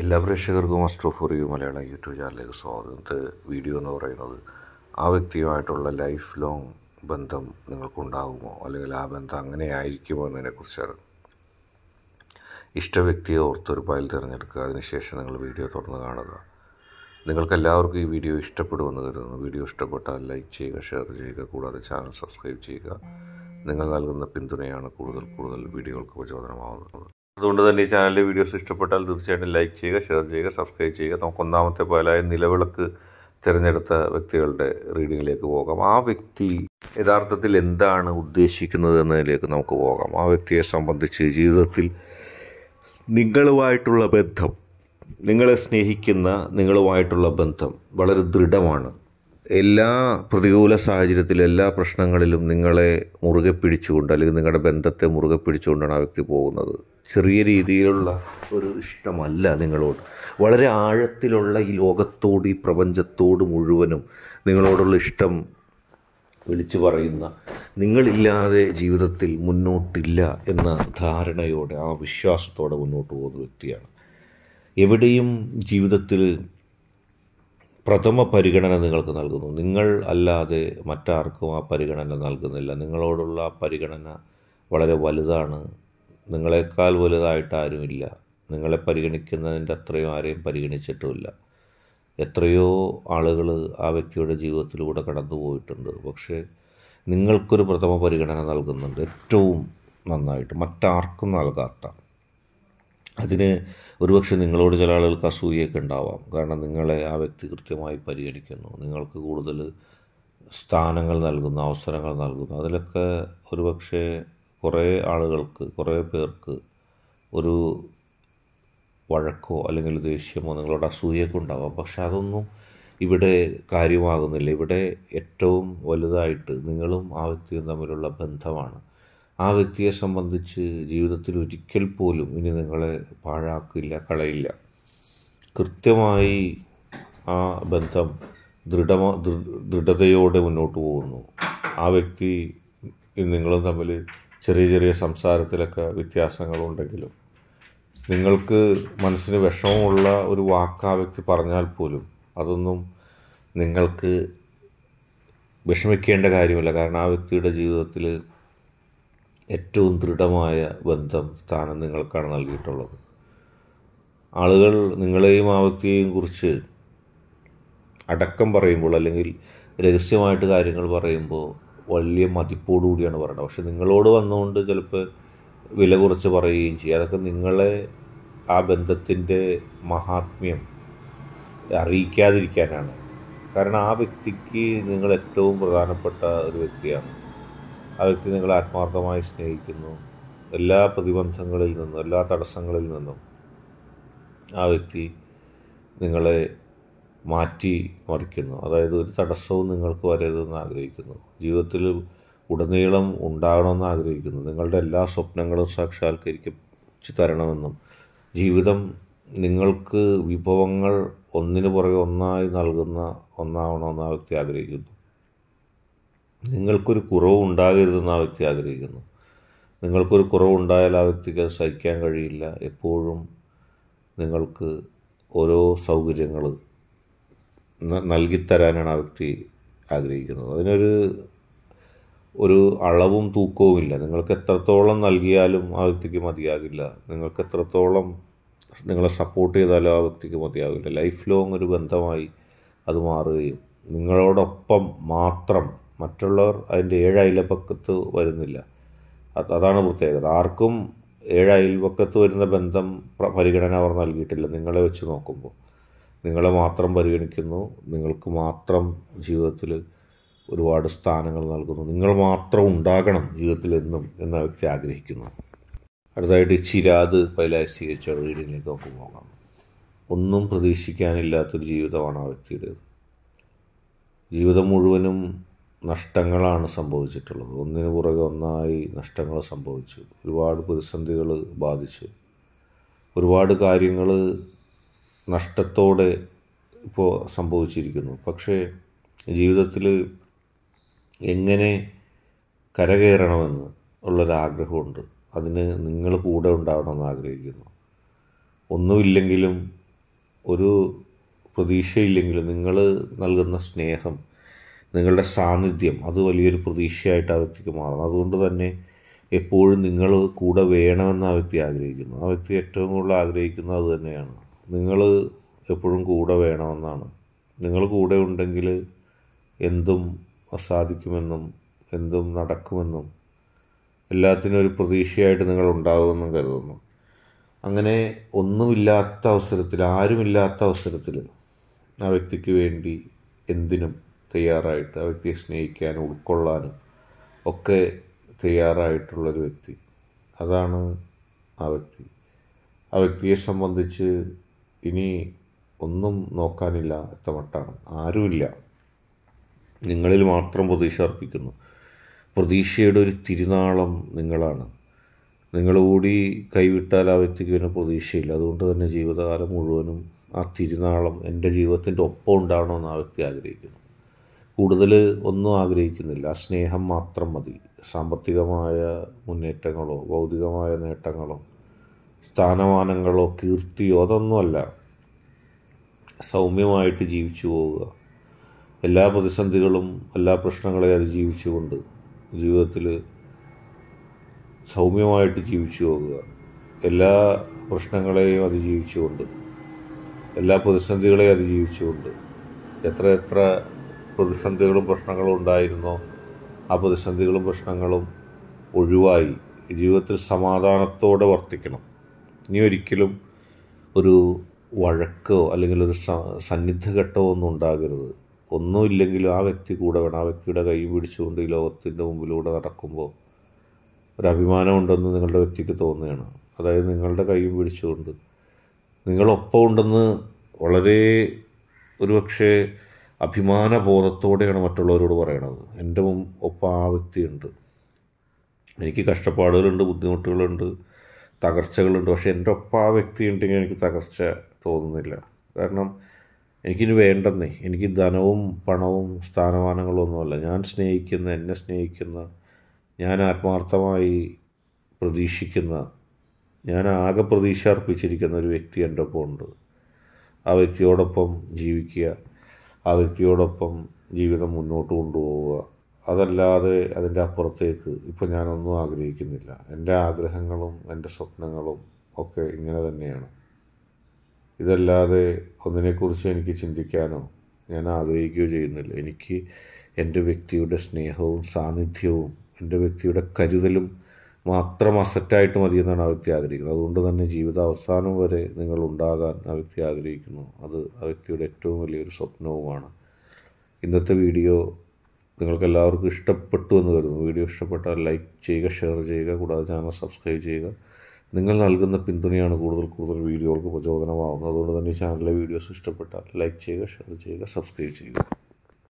എല്ലാ പ്രേക്ഷകർക്കും astro for you Malayalam YouTube ചാനലിലേക്ക് സ്വാഗതം ഇത് വീഡിയോ എന്ന് പറയുന്നത് ആ വ്യക്തിയുമായിട്ടുള്ള ലൈഫ് ലോങ് ബന്ധം നിങ്ങൾക്കുണ്ടാകുമോ അല്ലെങ്കിൽ ആ ബന്ധം അങ്ങനെ ആയിരിക്കുമോ എന്നതിനെക്കുറിച്ചാണ് ഇഷ്ട ഓർത്തൊരു ഫയൽ തിരഞ്ഞെടുക്കുക അതിനുശേഷം നിങ്ങൾ വീഡിയോ തുറന്ന് കാണുക നിങ്ങൾക്ക് എല്ലാവർക്കും ഈ വീഡിയോ ഇഷ്ടപ്പെടുമെന്ന് കരുതുന്നു വീഡിയോ ഇഷ്ടപ്പെട്ടാൽ ലൈക്ക് ചെയ്യുക ഷെയർ ചെയ്യുക കൂടാതെ ചാനൽ സബ്സ്ക്രൈബ് ചെയ്യുക നിങ്ങൾ നൽകുന്ന പിന്തുണയാണ് കൂടുതൽ കൂടുതൽ വീഡിയോകൾക്ക് പ്രചോദനമാവുന്നത് അതുകൊണ്ട് തന്നെ ഈ ചാനലിലെ വീഡിയോസ് ഇഷ്ടപ്പെട്ടാൽ തീർച്ചയായിട്ടും ലൈക്ക് ചെയ്യുക ഷെയർ ചെയ്യുക സബ്സ്ക്രൈബ് ചെയ്യുക നമുക്ക് ഒന്നാമത്തെ പോലായ നിലവിളക്ക് തിരഞ്ഞെടുത്ത വ്യക്തികളുടെ റീഡിങ്ങിലേക്ക് പോകാം ആ വ്യക്തി യഥാർത്ഥത്തിൽ എന്താണ് ഉദ്ദേശിക്കുന്നത് എന്നതിലേക്ക് നമുക്ക് പോകാം ആ വ്യക്തിയെ സംബന്ധിച്ച് ജീവിതത്തിൽ നിങ്ങളുമായിട്ടുള്ള ബന്ധം നിങ്ങളെ സ്നേഹിക്കുന്ന നിങ്ങളുമായിട്ടുള്ള ബന്ധം വളരെ ദൃഢമാണ് എല്ലാ പ്രതികൂല സാഹചര്യത്തിലും എല്ലാ പ്രശ്നങ്ങളിലും നിങ്ങളെ മുറുകെ പിടിച്ചുകൊണ്ട് അല്ലെങ്കിൽ നിങ്ങളുടെ ബന്ധത്തെ മുറുകെ പിടിച്ചുകൊണ്ടാണ് ആ വ്യക്തി പോകുന്നത് ചെറിയ രീതിയിലുള്ള ഒരു ഇഷ്ടമല്ല നിങ്ങളോട് വളരെ ആഴത്തിലുള്ള ഈ ലോകത്തോട് ഈ പ്രപഞ്ചത്തോട് മുഴുവനും നിങ്ങളോടുള്ള ഇഷ്ടം വിളിച്ചു പറയുന്ന നിങ്ങളില്ലാതെ ജീവിതത്തിൽ മുന്നോട്ടില്ല എന്ന ധാരണയോടെ ആ വിശ്വാസത്തോടെ മുന്നോട്ട് പോകുന്ന വ്യക്തിയാണ് എവിടെയും ജീവിതത്തിൽ പ്രഥമ പരിഗണന നിങ്ങൾക്ക് നൽകുന്നു നിങ്ങൾ അല്ലാതെ മറ്റാർക്കും ആ പരിഗണന നൽകുന്നില്ല നിങ്ങളോടുള്ള പരിഗണന വളരെ വലുതാണ് നിങ്ങളെക്കാൾ വലുതായിട്ട് ആരുമില്ല നിങ്ങളെ പരിഗണിക്കുന്നതിൻ്റെ അത്രയും ആരെയും പരിഗണിച്ചിട്ടുമില്ല എത്രയോ ആളുകൾ ആ വ്യക്തിയുടെ ജീവിതത്തിലൂടെ കടന്നു പോയിട്ടുണ്ട് പക്ഷേ നിങ്ങൾക്കൊരു പ്രഥമ പരിഗണന നൽകുന്നുണ്ട് ഏറ്റവും നന്നായിട്ട് മറ്റാർക്കും നൽകാത്ത അതിന് ഒരുപക്ഷെ നിങ്ങളോട് ചില ആളുകൾക്ക് അസൂയൊക്കെ ഉണ്ടാവാം കാരണം നിങ്ങളെ ആ വ്യക്തി കൃത്യമായി പരിഗണിക്കുന്നു നിങ്ങൾക്ക് കൂടുതൽ സ്ഥാനങ്ങൾ നൽകുന്നു അവസരങ്ങൾ നൽകുന്നു അതിലൊക്കെ ഒരുപക്ഷെ കുറേ ആളുകൾക്ക് കുറേ പേർക്ക് ഒരു വഴക്കോ അല്ലെങ്കിൽ ദേഷ്യമോ നിങ്ങളോട് അസൂയൊക്കെ ഉണ്ടാവാം പക്ഷെ അതൊന്നും ഇവിടെ കാര്യമാകുന്നില്ല ഇവിടെ ഏറ്റവും വലുതായിട്ട് നിങ്ങളും ആ വ്യക്തിയും തമ്മിലുള്ള ബന്ധമാണ് ആ വ്യക്തിയെ സംബന്ധിച്ച് ജീവിതത്തിൽ ഒരിക്കൽ പോലും ഇനി നിങ്ങളെ പാഴാക്കില്ല കളയില്ല കൃത്യമായി ആ ബന്ധം ദൃഢമാ ദൃഢതയോടെ മുന്നോട്ട് പോകുന്നു ആ വ്യക്തി നിങ്ങളും തമ്മിൽ ചെറിയ ചെറിയ സംസാരത്തിലൊക്കെ വ്യത്യാസങ്ങളുണ്ടെങ്കിലും നിങ്ങൾക്ക് മനസ്സിന് വിഷമമുള്ള ഒരു വാക്ക് ആ വ്യക്തി പറഞ്ഞാൽ പോലും അതൊന്നും നിങ്ങൾക്ക് വിഷമിക്കേണ്ട കാര്യമില്ല കാരണം ആ വ്യക്തിയുടെ ജീവിതത്തിൽ ഏറ്റവും ദൃഢമായ ബന്ധം സ്ഥാനം നിങ്ങൾക്കാണ് നൽകിയിട്ടുള്ളത് ആളുകൾ നിങ്ങളെയും ആ വ്യക്തിയെയും കുറിച്ച് അടക്കം പറയുമ്പോൾ അല്ലെങ്കിൽ രഹസ്യമായിട്ട് കാര്യങ്ങൾ പറയുമ്പോൾ വലിയ മതിപ്പോടുകൂടിയാണ് പറയുന്നത് പക്ഷെ നിങ്ങളോട് വന്നുകൊണ്ട് ചിലപ്പോൾ വില കുറച്ച് പറയുകയും ചെയ്യും അതൊക്കെ നിങ്ങളെ ആ ബന്ധത്തിൻ്റെ മഹാത്മ്യം അറിയിക്കാതിരിക്കാനാണ് കാരണം ആ വ്യക്തിക്ക് നിങ്ങൾ ഏറ്റവും പ്രധാനപ്പെട്ട ഒരു വ്യക്തിയാണ് ആ വ്യക്തി നിങ്ങളെ ആത്മാർത്ഥമായി സ്നേഹിക്കുന്നു എല്ലാ പ്രതിബന്ധങ്ങളിൽ നിന്നും എല്ലാ തടസ്സങ്ങളിൽ നിന്നും ആ വ്യക്തി നിങ്ങളെ മാറ്റി മറിക്കുന്നു അതായത് ഒരു തടസ്സവും നിങ്ങൾക്ക് വരരുതെന്ന് ആഗ്രഹിക്കുന്നു ജീവിതത്തിൽ ഉടനീളം ഉണ്ടാകണമെന്ന് ആഗ്രഹിക്കുന്നു നിങ്ങളുടെ എല്ലാ സ്വപ്നങ്ങളും സാക്ഷാത്കരിച്ചു തരണമെന്നും ജീവിതം നിങ്ങൾക്ക് വിഭവങ്ങൾ ഒന്നിനു പുറകെ ഒന്നായി നൽകുന്ന ഒന്നാവണമെന്ന് ആ വ്യക്തി ആഗ്രഹിക്കുന്നു നിങ്ങൾക്കൊരു കുറവും ഉണ്ടാകരുതെന്ന് ആ വ്യക്തി ആഗ്രഹിക്കുന്നു നിങ്ങൾക്കൊരു കുറവുണ്ടായാൽ ആ വ്യക്തിക്ക് അത് സഹിക്കാൻ കഴിയില്ല എപ്പോഴും നിങ്ങൾക്ക് ഓരോ സൗകര്യങ്ങൾ നൽകിത്തരാനാണ് ആ വ്യക്തി ആഗ്രഹിക്കുന്നത് അതിനൊരു ഒരു അളവും തൂക്കവും ഇല്ല നിങ്ങൾക്ക് എത്രത്തോളം നൽകിയാലും ആ വ്യക്തിക്ക് മതിയാകില്ല നിങ്ങൾക്ക് എത്രത്തോളം നിങ്ങളെ സപ്പോർട്ട് ചെയ്താലും ആ വ്യക്തിക്ക് മതിയാകില്ല ലൈഫ് ലോങ് ഒരു ബന്ധമായി അത് മാറുകയും നിങ്ങളോടൊപ്പം മാത്രം മറ്റുള്ളവർ അതിൻ്റെ ഏഴയൽപക്കത്ത് വരുന്നില്ല അതാണ് പ്രത്യേകത ആർക്കും ഏഴയൽപക്കത്ത് വരുന്ന ബന്ധം പരിഗണന അവർ നൽകിയിട്ടില്ല നിങ്ങളെ വെച്ച് നോക്കുമ്പോൾ നിങ്ങളെ മാത്രം പരിഗണിക്കുന്നു നിങ്ങൾക്ക് മാത്രം ജീവിതത്തിൽ ഒരുപാട് സ്ഥാനങ്ങൾ നൽകുന്നു നിങ്ങൾ മാത്രം ഉണ്ടാകണം ജീവിതത്തിൽ എന്നും എന്ന വ്യക്തി ആഗ്രഹിക്കുന്നു അടുത്തായിട്ട് ചിരാത് പൈലാസി എച്ച് റീഡിങ്ങിലേക്ക് നമുക്ക് പോകാം ഒന്നും പ്രതീക്ഷിക്കാനില്ലാത്തൊരു ജീവിതമാണ് ആ വ്യക്തിയുടേത് ജീവിതം മുഴുവനും നഷ്ടങ്ങളാണ് സംഭവിച്ചിട്ടുള്ളത് ഒന്നിന് പുറകെ ഒന്നായി നഷ്ടങ്ങൾ സംഭവിച്ചു ഒരുപാട് പ്രതിസന്ധികൾ ബാധിച്ചു ഒരുപാട് കാര്യങ്ങൾ നഷ്ടത്തോടെ ഇപ്പോൾ സംഭവിച്ചിരിക്കുന്നു പക്ഷേ ജീവിതത്തിൽ എങ്ങനെ കരകയറണമെന്ന് ഉള്ളൊരാഗ്രഹമുണ്ട് അതിന് നിങ്ങൾ കൂടെ ഉണ്ടാവണമെന്ന് ആഗ്രഹിക്കുന്നു ഒന്നുമില്ലെങ്കിലും ഒരു പ്രതീക്ഷയില്ലെങ്കിലും നിങ്ങൾ നൽകുന്ന സ്നേഹം നിങ്ങളുടെ സാന്നിധ്യം അത് വലിയൊരു പ്രതീക്ഷയായിട്ട് ആ വ്യക്തിക്ക് മാറുന്നു അതുകൊണ്ട് തന്നെ എപ്പോഴും നിങ്ങൾ കൂടെ വേണമെന്ന് ആ വ്യക്തി ആഗ്രഹിക്കുന്നു ആ വ്യക്തി ഏറ്റവും കൂടുതൽ ആഗ്രഹിക്കുന്നത് അത് തന്നെയാണ് നിങ്ങൾ എപ്പോഴും കൂടെ വേണമെന്നാണ് നിങ്ങൾ കൂടെ ഉണ്ടെങ്കിൽ എന്തും അസാധിക്കുമെന്നും എന്തും നടക്കുമെന്നും എല്ലാത്തിനും ഒരു പ്രതീക്ഷയായിട്ട് നിങ്ങൾ ഉണ്ടാകുമെന്നും കരുതുന്നു അങ്ങനെ ഒന്നുമില്ലാത്ത അവസരത്തിൽ ആരുമില്ലാത്ത അവസരത്തിൽ ആ വ്യക്തിക്ക് വേണ്ടി എന്തിനും തയ്യാറായിട്ട് ആ വ്യക്തിയെ സ്നേഹിക്കാനും ഉൾക്കൊള്ളാനും ഒക്കെ തയ്യാറായിട്ടുള്ളൊരു വ്യക്തി അതാണ് ആ വ്യക്തി ആ വ്യക്തിയെ സംബന്ധിച്ച് ഇനി ഒന്നും നോക്കാനില്ല എത്തമട്ടാണ് ആരുമില്ല നിങ്ങളിൽ മാത്രം പ്രതീക്ഷ അർപ്പിക്കുന്നു പ്രതീക്ഷയുടെ ഒരു തിരുനാളം നിങ്ങളാണ് നിങ്ങളുകൂടി കൈവിട്ടാൽ ആ വ്യക്തിക്ക് പിന്നെ പ്രതീക്ഷയില്ല അതുകൊണ്ട് തന്നെ ജീവിതകാലം മുഴുവനും ആ തിരുനാളം എൻ്റെ ജീവിതത്തിൻ്റെ ഒപ്പം ഉണ്ടാകണമെന്ന് ആ വ്യക്തി ആഗ്രഹിക്കുന്നു കൂടുതൽ ഒന്നും ആഗ്രഹിക്കുന്നില്ല സ്നേഹം മാത്രം മതി സാമ്പത്തികമായ മുന്നേറ്റങ്ങളോ ഭൗതികമായ നേട്ടങ്ങളോ സ്ഥാനമാനങ്ങളോ കീർത്തിയോ അതൊന്നുമല്ല സൗമ്യമായിട്ട് ജീവിച്ചു പോവുക എല്ലാ പ്രതിസന്ധികളും എല്ലാ പ്രശ്നങ്ങളെയും അതിജീവിച്ചുകൊണ്ട് ജീവിതത്തിൽ സൗമ്യമായിട്ട് ജീവിച്ചു പോകുക എല്ലാ പ്രശ്നങ്ങളെയും അതിജീവിച്ചുകൊണ്ട് എല്ലാ പ്രതിസന്ധികളെയും അതിജീവിച്ചുകൊണ്ട് എത്ര എത്ര പ്രതിസന്ധികളും പ്രശ്നങ്ങളും ഉണ്ടായിരുന്നു ആ പ്രതിസന്ധികളും പ്രശ്നങ്ങളും ഒഴിവായി ജീവിതത്തിൽ സമാധാനത്തോടെ വർത്തിക്കണം ഇനി ഒരിക്കലും ഒരു വഴക്കോ അല്ലെങ്കിൽ ഒരു സന്നിധഘട്ടോ ഒന്നും ഉണ്ടാകരുത് ഒന്നുമില്ലെങ്കിലും ആ വ്യക്തി കൂടെ വേണം ആ വ്യക്തിയുടെ കൈ പിടിച്ചുകൊണ്ട് ഈ ലോകത്തിൻ്റെ മുമ്പിലൂടെ നടക്കുമ്പോൾ ഒരു അഭിമാനം ഉണ്ടെന്ന് നിങ്ങളുടെ വ്യക്തിക്ക് തോന്നുകയാണ് അതായത് നിങ്ങളുടെ കൈയും പിടിച്ചുകൊണ്ട് നിങ്ങളൊപ്പം ഉണ്ടെന്ന് വളരെ ഒരുപക്ഷേ അഭിമാനബോധത്തോടെയാണ് മറ്റുള്ളവരോട് പറയണത് എൻ്റെ ഒപ്പം ആ വ്യക്തിയുണ്ട് എനിക്ക് കഷ്ടപ്പാടുകളുണ്ട് ബുദ്ധിമുട്ടുകളുണ്ട് തകർച്ചകളുണ്ട് പക്ഷേ എൻ്റെ ഒപ്പം ആ വ്യക്തി ഉണ്ടെങ്കിൽ എനിക്ക് തകർച്ച തോന്നുന്നില്ല കാരണം എനിക്കിനി വേണ്ടെന്നേ എനിക്ക് ധനവും പണവും സ്ഥാനമാനങ്ങളും ഒന്നുമല്ല ഞാൻ സ്നേഹിക്കുന്ന എന്നെ സ്നേഹിക്കുന്ന ഞാൻ ആത്മാർത്ഥമായി പ്രതീക്ഷിക്കുന്ന ഞാൻ ആകെ പ്രതീക്ഷ അർപ്പിച്ചിരിക്കുന്ന ഒരു വ്യക്തി എൻ്റെ ഒപ്പം ഉണ്ട് ആ വ്യക്തിയോടൊപ്പം ജീവിക്കുക ആ വ്യക്തിയോടൊപ്പം ജീവിതം മുന്നോട്ട് കൊണ്ടുപോവുക അതല്ലാതെ അതിൻ്റെ അപ്പുറത്തേക്ക് ഇപ്പോൾ ഞാനൊന്നും ആഗ്രഹിക്കുന്നില്ല എൻ്റെ ആഗ്രഹങ്ങളും എൻ്റെ സ്വപ്നങ്ങളും ഒക്കെ ഇങ്ങനെ തന്നെയാണ് ഇതല്ലാതെ ഒന്നിനെക്കുറിച്ച് എനിക്ക് ചിന്തിക്കാനോ ഞാൻ ആഗ്രഹിക്കുകയോ ചെയ്യുന്നില്ല എനിക്ക് എൻ്റെ വ്യക്തിയുടെ സ്നേഹവും സാന്നിധ്യവും എൻ്റെ വ്യക്തിയുടെ കരുതലും മാത്രം അസറ്റായിട്ട് മതി എന്നാണ് ആ വ്യക്തി ആഗ്രഹിക്കുന്നത് അതുകൊണ്ട് തന്നെ ജീവിത അവസാനം വരെ നിങ്ങൾ ഉണ്ടാകാൻ ആ വ്യക്തി ആഗ്രഹിക്കുന്നു അത് ആ വ്യക്തിയുടെ ഏറ്റവും വലിയൊരു സ്വപ്നവുമാണ് ഇന്നത്തെ വീഡിയോ നിങ്ങൾക്ക് എല്ലാവർക്കും ഇഷ്ടപ്പെട്ടു എന്ന് കരുതുന്നു വീഡിയോ ഇഷ്ടപ്പെട്ടാൽ ലൈക്ക് ചെയ്യുക ഷെയർ ചെയ്യുക കൂടാതെ ചാനൽ സബ്സ്ക്രൈബ് ചെയ്യുക നിങ്ങൾ നൽകുന്ന പിന്തുണയാണ് കൂടുതൽ കൂടുതൽ വീഡിയോകൾക്ക് പ്രചോദനമാകുന്നത് അതുകൊണ്ട് തന്നെ ചാനലിലെ വീഡിയോസ് ഇഷ്ടപ്പെട്ടാൽ ലൈക്ക് ചെയ്യുക ഷെയർ ചെയ്യുക സബ്സ്ക്രൈബ് ചെയ്യുക